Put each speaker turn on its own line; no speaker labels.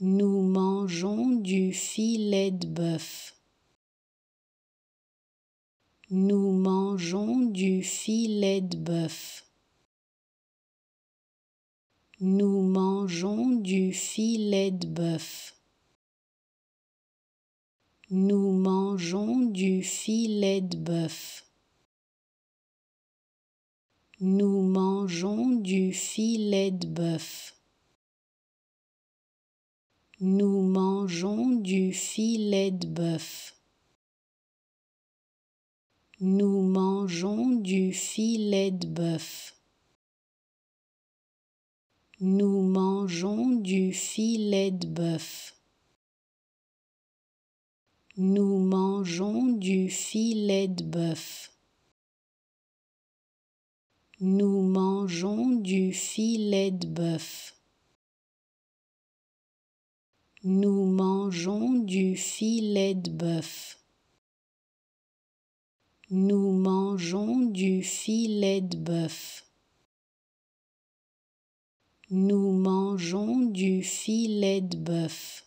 Nous mangeons du filet de bœuf. Nous mangeons du filet de bœuf. Nous
mangeons du filet de bœuf. Nous mangeons du filet de bœuf. Nous mangeons du filet de bœuf.
Nous mangeons du filet de bœuf. Nous mangeons du filet de bœuf. Nous
mangeons du filet de bœuf. Nous mangeons du filet de bœuf. Nous mangeons du filet de bœuf.
Nous mangeons du filet de bœuf. Nous mangeons du filet de bœuf. Nous mangeons du filet de bœuf.